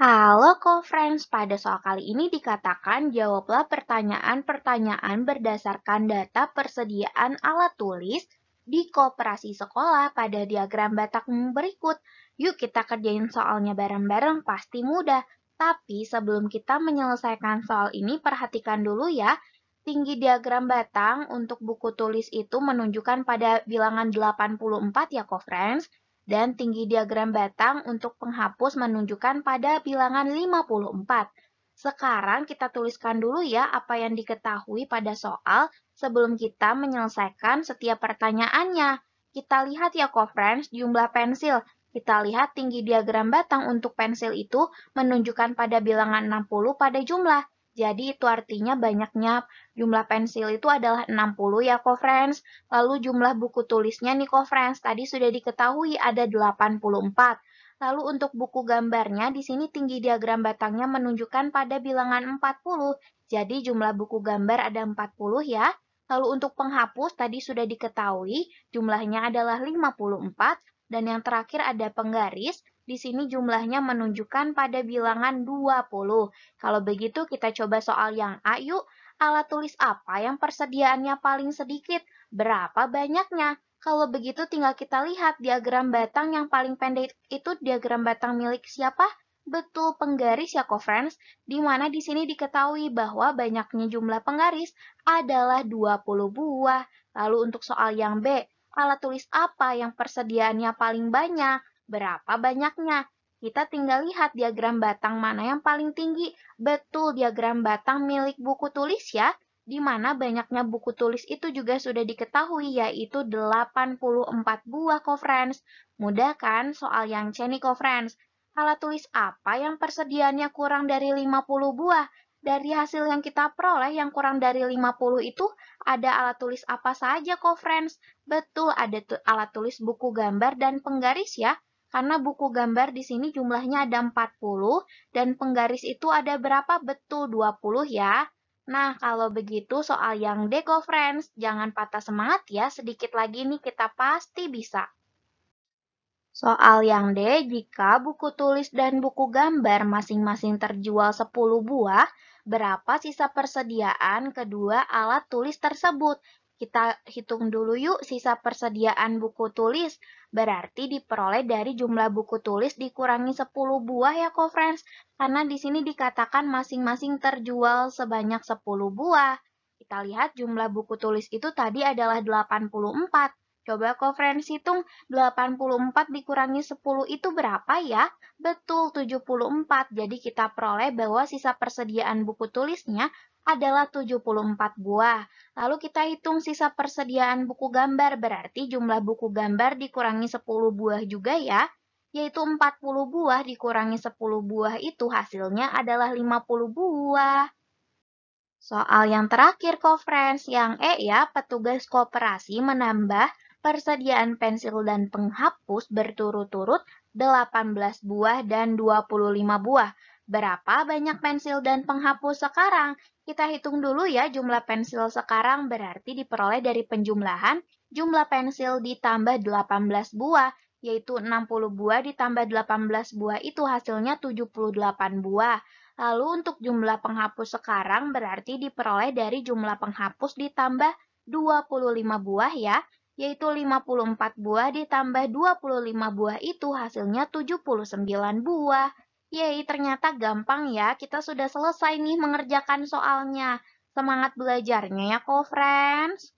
Halo co pada soal kali ini dikatakan jawablah pertanyaan-pertanyaan berdasarkan data persediaan alat tulis di kooperasi sekolah pada diagram Batak berikut. Yuk kita kerjain soalnya bareng-bareng, pasti mudah. Tapi sebelum kita menyelesaikan soal ini, perhatikan dulu ya. Tinggi diagram batang untuk buku tulis itu menunjukkan pada bilangan 84 ya, co-friends dan tinggi diagram batang untuk penghapus menunjukkan pada bilangan 54. Sekarang kita tuliskan dulu ya apa yang diketahui pada soal sebelum kita menyelesaikan setiap pertanyaannya. Kita lihat ya co-friends jumlah pensil. Kita lihat tinggi diagram batang untuk pensil itu menunjukkan pada bilangan 60 pada jumlah. Jadi itu artinya banyaknya jumlah pensil itu adalah 60 ya co-friends. Lalu jumlah buku tulisnya nih co-friends tadi sudah diketahui ada 84. Lalu untuk buku gambarnya di sini tinggi diagram batangnya menunjukkan pada bilangan 40. Jadi jumlah buku gambar ada 40 ya. Lalu untuk penghapus tadi sudah diketahui jumlahnya adalah 54 dan yang terakhir ada penggaris di sini jumlahnya menunjukkan pada bilangan 20. Kalau begitu kita coba soal yang A yuk. Alat tulis apa yang persediaannya paling sedikit? Berapa banyaknya? Kalau begitu tinggal kita lihat diagram batang yang paling pendek itu diagram batang milik siapa? Betul penggaris ya co-friends, di di sini diketahui bahwa banyaknya jumlah penggaris adalah 20 buah. Lalu untuk soal yang B, alat tulis apa yang persediaannya paling banyak? berapa banyaknya. Kita tinggal lihat diagram batang mana yang paling tinggi. Betul diagram batang milik buku tulis ya, di mana banyaknya buku tulis itu juga sudah diketahui yaitu 84 buah friends Mudah kan soal yang C nih friends Alat tulis apa yang persediaannya kurang dari 50 buah? Dari hasil yang kita peroleh yang kurang dari 50 itu ada alat tulis apa saja friends Betul ada alat tulis buku gambar dan penggaris ya. Karena buku gambar di sini jumlahnya ada 40 dan penggaris itu ada berapa? Betul 20 ya. Nah, kalau begitu soal yang Deco Friends, jangan patah semangat ya, sedikit lagi nih kita pasti bisa. Soal yang D, jika buku tulis dan buku gambar masing-masing terjual 10 buah, berapa sisa persediaan kedua alat tulis tersebut? Kita hitung dulu yuk sisa persediaan buku tulis. Berarti diperoleh dari jumlah buku tulis dikurangi 10 buah ya kok friends. Karena di sini dikatakan masing-masing terjual sebanyak 10 buah. Kita lihat jumlah buku tulis itu tadi adalah 84. Coba kok friends hitung 84 dikurangi 10 itu berapa ya? Betul 74. Jadi kita peroleh bahwa sisa persediaan buku tulisnya adalah 74 buah. Lalu kita hitung sisa persediaan buku gambar, berarti jumlah buku gambar dikurangi 10 buah juga ya, yaitu 40 buah dikurangi 10 buah itu hasilnya adalah 50 buah. Soal yang terakhir, co-friends, yang E ya, petugas kooperasi menambah persediaan pensil dan penghapus berturut-turut 18 buah dan 25 buah. Berapa banyak pensil dan penghapus sekarang? Kita hitung dulu ya jumlah pensil sekarang berarti diperoleh dari penjumlahan jumlah pensil ditambah 18 buah, yaitu 60 buah ditambah 18 buah itu hasilnya 78 buah. Lalu untuk jumlah penghapus sekarang berarti diperoleh dari jumlah penghapus ditambah 25 buah ya, yaitu 54 buah ditambah 25 buah itu hasilnya 79 buah. Yeay, ternyata gampang ya. Kita sudah selesai nih mengerjakan soalnya. Semangat belajarnya ya, co-friends.